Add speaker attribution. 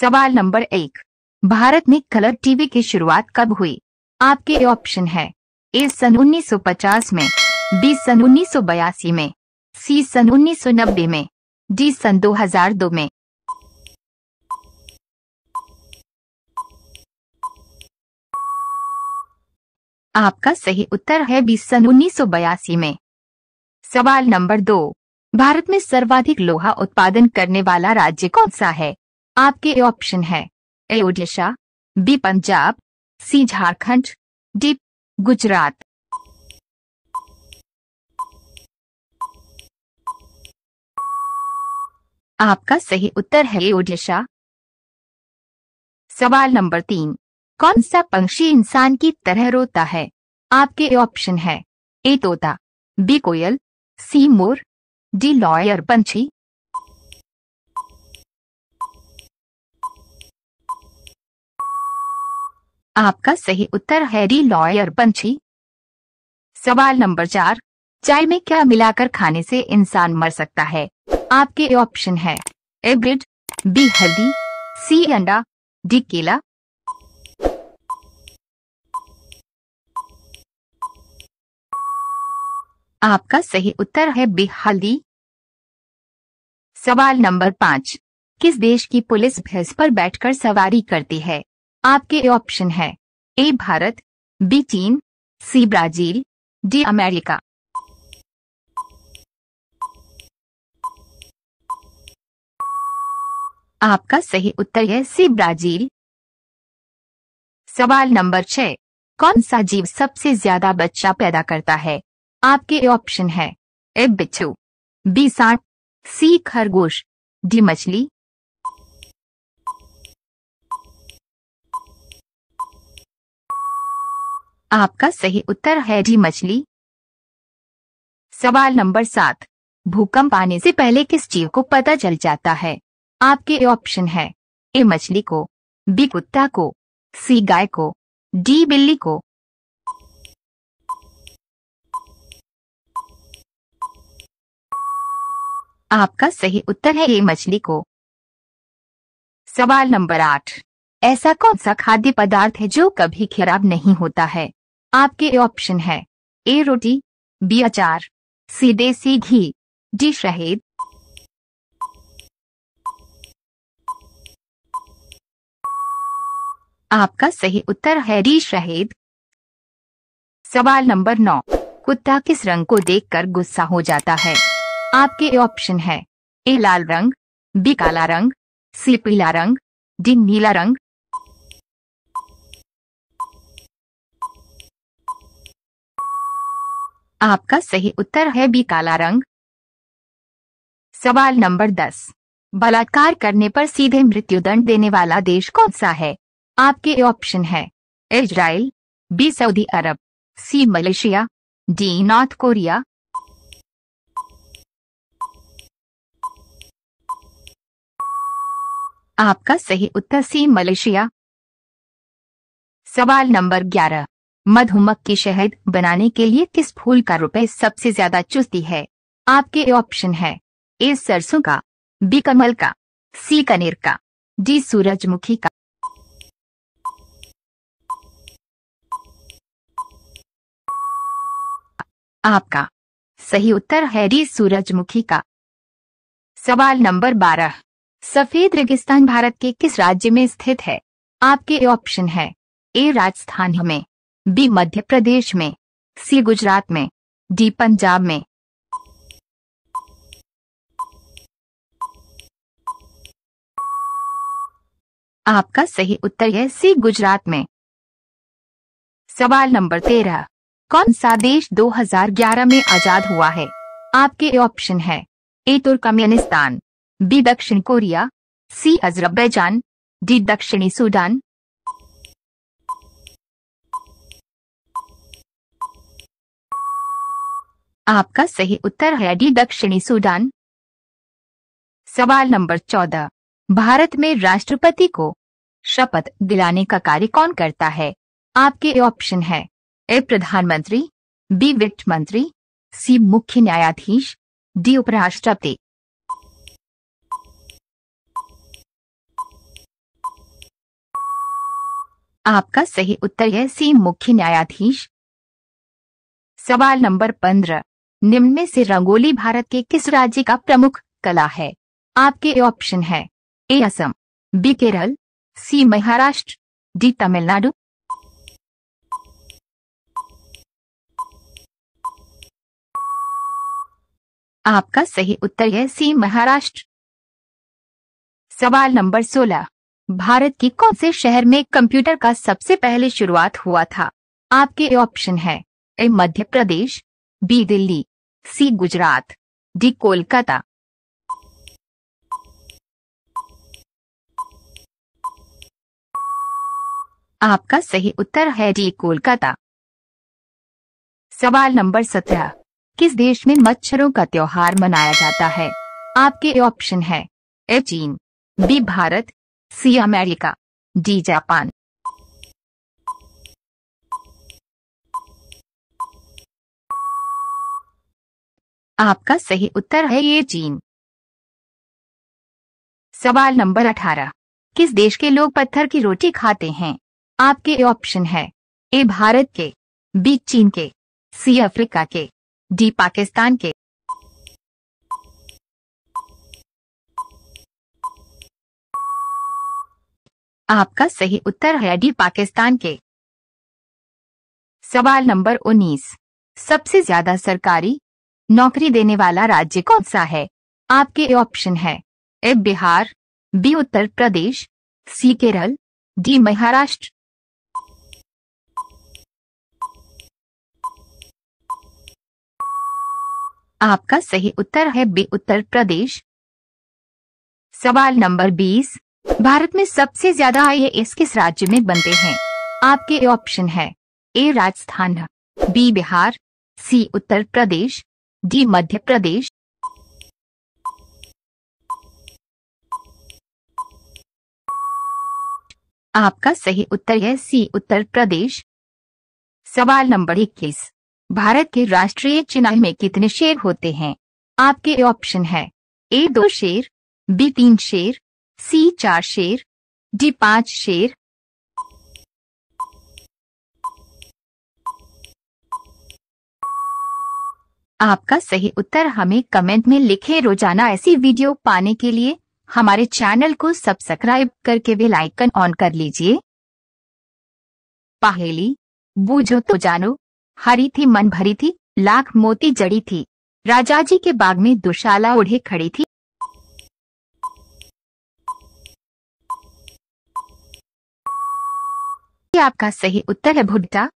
Speaker 1: सवाल नंबर एक भारत में कलर टीवी की शुरुआत कब हुई आपके ऑप्शन है ए सन 1950 में बी सन 1982 में सी सन 1990 में डी सन 2002 में आपका सही उत्तर है बीस सन 1982 में सवाल नंबर दो भारत में सर्वाधिक लोहा उत्पादन करने वाला राज्य कौन सा है आपके ऑप्शन है A Odisha B Punjab C Jharkhand D Gujarat आपका सही उत्तर है ओडिशा सवाल नंबर तीन कौन सा पंक्षी इंसान की तरह रोता है आपके ऑप्शन है ए तोता बी कोयल सी मोर डी लॉयर पंछी आपका सही उत्तर है री लॉयर पंछी सवाल नंबर चार चाय में क्या मिलाकर खाने से इंसान मर सकता है आपके ऑप्शन है ए ब्रिड बी हल्दी सी अंडा डी केला आपका सही उत्तर है बी हल्दी सवाल नंबर पांच किस देश की पुलिस भैंस पर बैठकर सवारी करती है आपके ऑप्शन है ए भारत बी चीन सी ब्राजील डी अमेरिका आपका सही उत्तर है सी ब्राजील सवाल नंबर छह कौन सा जीव सबसे ज्यादा बच्चा पैदा करता है आपके ऑप्शन है ए बिच्छू बी सांप सी खरगोश डी मछली आपका सही उत्तर है जी मछली सवाल नंबर सात भूकंप आने से पहले किस जीव को पता चल जाता है आपके ऑप्शन है ए मछली को बी कुत्ता को सी गाय को डी बिल्ली को आपका सही उत्तर है ए मछली को सवाल नंबर आठ ऐसा कौन सा खाद्य पदार्थ है जो कभी खराब नहीं होता है आपके ऑप्शन है ए रोटी बी अचार सी देसी घी डी शहीद आपका सही उत्तर है डी शहीद सवाल नंबर नौ कुत्ता किस रंग को देखकर गुस्सा हो जाता है आपके ऑप्शन है ए लाल रंग बी काला रंग सी पीला रंग डी नीला रंग आपका सही उत्तर है बी काला रंग सवाल नंबर दस बलात्कार करने पर सीधे मृत्युदंड देने वाला देश कौन सा है आपके ऑप्शन है Israel B Saudi Arabia C Malaysia D North Korea आपका सही उत्तर सी मलेशिया सवाल नंबर ग्यारह मधुमक्खी की शहद बनाने के लिए किस फूल का रुपए सबसे ज्यादा चुस्ती है आपके ऑप्शन है ए सरसों का बी कमल का सी कनेर का डी सूरजमुखी का आपका सही उत्तर है डी सूरजमुखी का सवाल नंबर बारह सफेद रेगिस्तान भारत के किस राज्य में स्थित है आपके ऑप्शन है ए राजस्थान में बी मध्य प्रदेश में सी गुजरात में डी पंजाब में आपका सही उत्तर है सी गुजरात में सवाल नंबर तेरह कौन सा देश 2011 में आजाद हुआ है आपके ऑप्शन है ए तुर्कमेनिस्तान बी दक्षिण कोरिया सी अजरबैजान डी दक्षिणी सूडान आपका सही उत्तर है डी दक्षिणी सूडान सवाल नंबर चौदह भारत में राष्ट्रपति को शपथ दिलाने का कार्य कौन करता है आपके ऑप्शन है ए प्रधानमंत्री बी वित्त मंत्री सी मुख्य न्यायाधीश डी उपराष्ट्रपति आपका सही उत्तर है सी मुख्य न्यायाधीश सवाल नंबर पंद्रह निम्न में से रंगोली भारत के किस राज्य का प्रमुख कला है आपके ऑप्शन है A Assam B Kerala C Maharashtra D Tamil Nadu आपका सही उत्तर है सी महाराष्ट्र सवाल नंबर 16 भारत के कौन से शहर में कंप्यूटर का सबसे पहले शुरुआत हुआ था आपके ऑप्शन है A Madhya Pradesh B Delhi C Gujarat D Kolkata आपका सही उत्तर है डी कोलकाता सवाल नंबर सत्रह किस देश में मच्छरों का त्योहार मनाया जाता है आपके ऑप्शन है ए चीन B Bharat C America D Japan आपका सही उत्तर है ये चीन सवाल नंबर अठारह किस देश के लोग पत्थर की रोटी खाते हैं आपके ऑप्शन है ए भारत के बी चीन के सी अफ्रीका के डी पाकिस्तान के आपका सही उत्तर है डी पाकिस्तान के सवाल नंबर 19 सबसे ज्यादा सरकारी नौकरी देने वाला राज्य कौन सा है आपके ऑप्शन है A Bihar B Uttar Pradesh C Kerala D Maharashtra आपका सही उत्तर है बी उत्तर प्रदेश सवाल नंबर 20 भारत में सबसे ज्यादा आईएएस किस राज्य में बनते हैं आपके ऑप्शन है A Rajasthan B Bihar C Uttar Pradesh D Madhya Pradesh आपका सही उत्तर है सी उत्तर प्रदेश सवाल नंबर इक्कीस भारत के राष्ट्रीय चिन्ह में कितने शेर होते हैं आपके ऑप्शन है ए दो शेर बी तीन शेर सी चार शेर डी पांच शेर आपका सही उत्तर हमें कमेंट में लिखे रोजाना ऐसी वीडियो पाने के लिए हमारे चैनल को सब्सक्राइब करके वे लाइकन ऑन कर लीजिए पहेली बूझो तो जानो हरी थी मन भरी थी लाख मोती जड़ी थी राजा जी के बाग में दुशाला ओढ़े खड़ी थी आपका सही उत्तर है भुट्टा